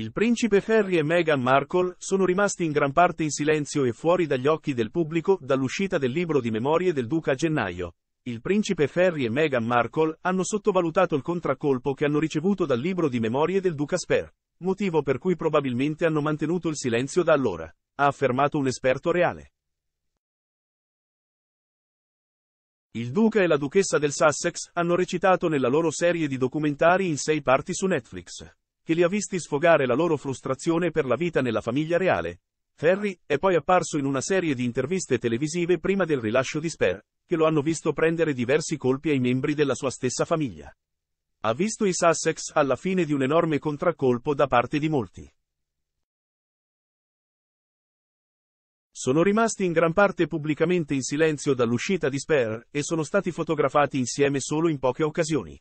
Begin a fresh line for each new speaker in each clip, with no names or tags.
Il principe Harry e Meghan Markle sono rimasti in gran parte in silenzio e fuori dagli occhi del pubblico dall'uscita del libro di memorie del duca a gennaio. Il principe Harry e Meghan Markle hanno sottovalutato il contraccolpo che hanno ricevuto dal libro di memorie del duca Sper, motivo per cui probabilmente hanno mantenuto il silenzio da allora, ha affermato un esperto reale. Il duca e la duchessa del Sussex hanno recitato nella loro serie di documentari in sei parti su Netflix che li ha visti sfogare la loro frustrazione per la vita nella famiglia reale. Ferry è poi apparso in una serie di interviste televisive prima del rilascio di Spare, che lo hanno visto prendere diversi colpi ai membri della sua stessa famiglia. Ha visto i Sussex alla fine di un enorme contraccolpo da parte di molti. Sono rimasti in gran parte pubblicamente in silenzio dall'uscita di Spare e sono stati fotografati insieme solo in poche occasioni.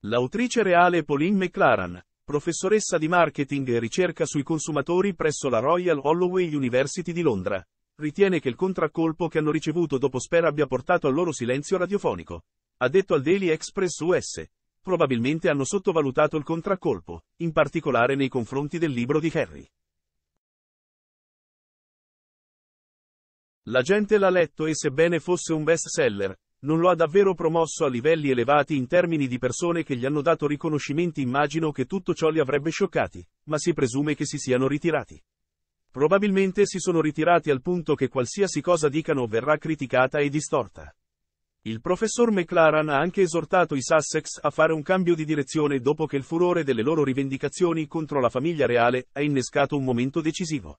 L'autrice reale Pauline McLaren, professoressa di marketing e ricerca sui consumatori presso la Royal Holloway University di Londra. Ritiene che il contraccolpo che hanno ricevuto dopo Spera abbia portato al loro silenzio radiofonico. Ha detto al Daily Express US. Probabilmente hanno sottovalutato il contraccolpo, in particolare nei confronti del libro di Harry. La gente l'ha letto e sebbene fosse un best seller, non lo ha davvero promosso a livelli elevati in termini di persone che gli hanno dato riconoscimenti immagino che tutto ciò li avrebbe scioccati, ma si presume che si siano ritirati. Probabilmente si sono ritirati al punto che qualsiasi cosa dicano verrà criticata e distorta. Il professor McLaren ha anche esortato i Sussex a fare un cambio di direzione dopo che il furore delle loro rivendicazioni contro la famiglia reale ha innescato un momento decisivo.